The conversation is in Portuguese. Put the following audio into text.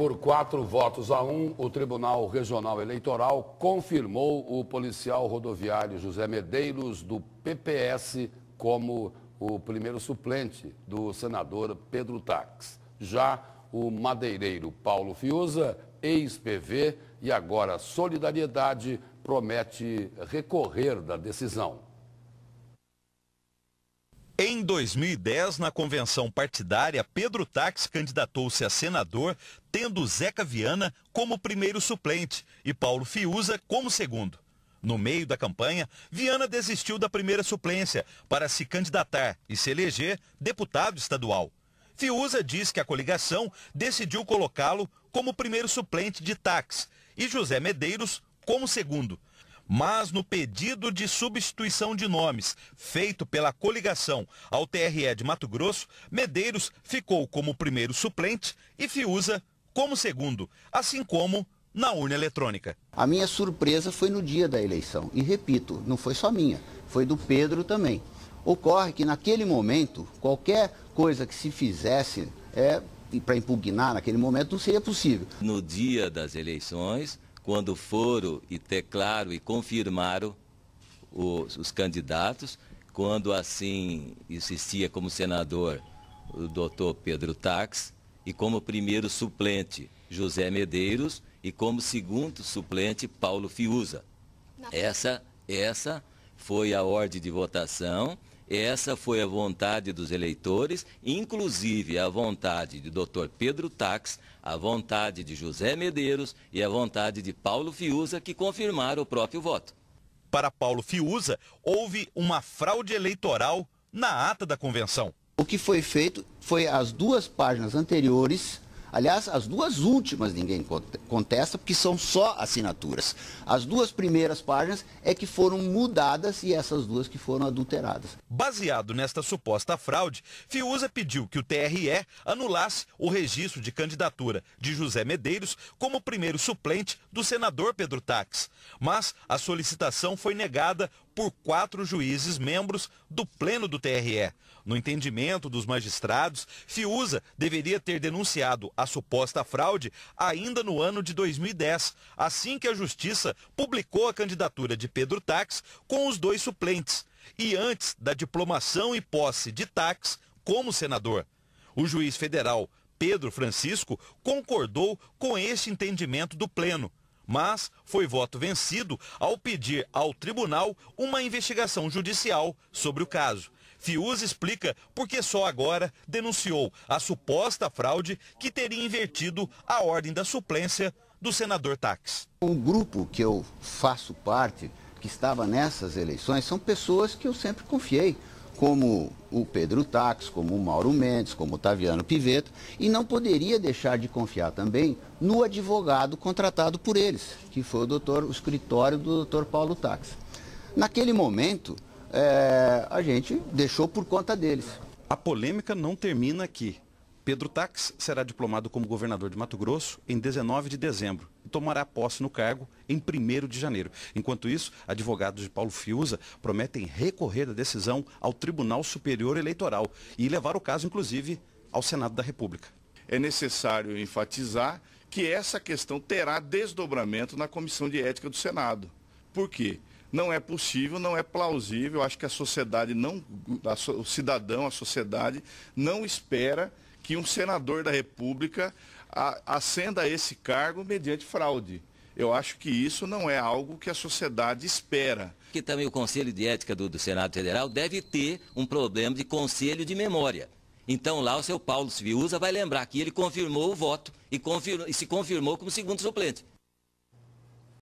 Por quatro votos a um, o Tribunal Regional Eleitoral confirmou o policial rodoviário José Medeiros, do PPS, como o primeiro suplente do senador Pedro Tax. Já o madeireiro Paulo Fiuza, ex-PV e agora Solidariedade, promete recorrer da decisão. Em 2010, na convenção partidária, Pedro Tax candidatou-se a senador, tendo Zeca Viana como primeiro suplente e Paulo Fiuza como segundo. No meio da campanha, Viana desistiu da primeira suplência para se candidatar e se eleger deputado estadual. Fiuza diz que a coligação decidiu colocá-lo como primeiro suplente de táxi e José Medeiros como segundo mas no pedido de substituição de nomes feito pela coligação ao TRE de Mato Grosso, Medeiros ficou como primeiro suplente e Fiuza como segundo, assim como na urna eletrônica. A minha surpresa foi no dia da eleição, e repito, não foi só minha, foi do Pedro também. Ocorre que naquele momento, qualquer coisa que se fizesse é, para impugnar naquele momento não seria possível. No dia das eleições, quando foram e teclaram e confirmaram os, os candidatos, quando assim existia como senador o doutor Pedro Tax e como primeiro suplente José Medeiros e como segundo suplente Paulo Fiuza. Essa, essa foi a ordem de votação essa foi a vontade dos eleitores, inclusive a vontade de Dr. Pedro Tax, a vontade de José Medeiros e a vontade de Paulo Fiuza, que confirmaram o próprio voto. Para Paulo Fiuza, houve uma fraude eleitoral na ata da convenção. O que foi feito foi as duas páginas anteriores Aliás, as duas últimas ninguém contesta, porque são só assinaturas. As duas primeiras páginas é que foram mudadas e essas duas que foram adulteradas. Baseado nesta suposta fraude, Fiuza pediu que o TRE anulasse o registro de candidatura de José Medeiros como primeiro suplente do senador Pedro Taques. Mas a solicitação foi negada por quatro juízes membros do Pleno do TRE. No entendimento dos magistrados, Fiuza deveria ter denunciado a suposta fraude ainda no ano de 2010, assim que a Justiça publicou a candidatura de Pedro Tax com os dois suplentes, e antes da diplomação e posse de Tax como senador. O juiz federal Pedro Francisco concordou com este entendimento do Pleno mas foi voto vencido ao pedir ao tribunal uma investigação judicial sobre o caso. Fius explica por que só agora denunciou a suposta fraude que teria invertido a ordem da suplência do senador Tax. O grupo que eu faço parte, que estava nessas eleições, são pessoas que eu sempre confiei como o Pedro Tax, como o Mauro Mendes, como o Taviano Piveto, e não poderia deixar de confiar também no advogado contratado por eles, que foi o, doutor, o escritório do doutor Paulo Tax. Naquele momento, é, a gente deixou por conta deles. A polêmica não termina aqui. Pedro Tax será diplomado como governador de Mato Grosso em 19 de dezembro tomará posse no cargo em 1 de janeiro. Enquanto isso, advogados de Paulo Fiuza prometem recorrer da decisão ao Tribunal Superior Eleitoral e levar o caso, inclusive, ao Senado da República. É necessário enfatizar que essa questão terá desdobramento na Comissão de Ética do Senado. Por quê? Não é possível, não é plausível, acho que a sociedade não, o cidadão, a sociedade não espera que um senador da República a, esse cargo mediante fraude. Eu acho que isso não é algo que a sociedade espera. Que também o Conselho de Ética do, do Senado Federal deve ter um problema de conselho de memória. Então lá o seu Paulo Civiuza vai lembrar que ele confirmou o voto e, confirma, e se confirmou como segundo suplente.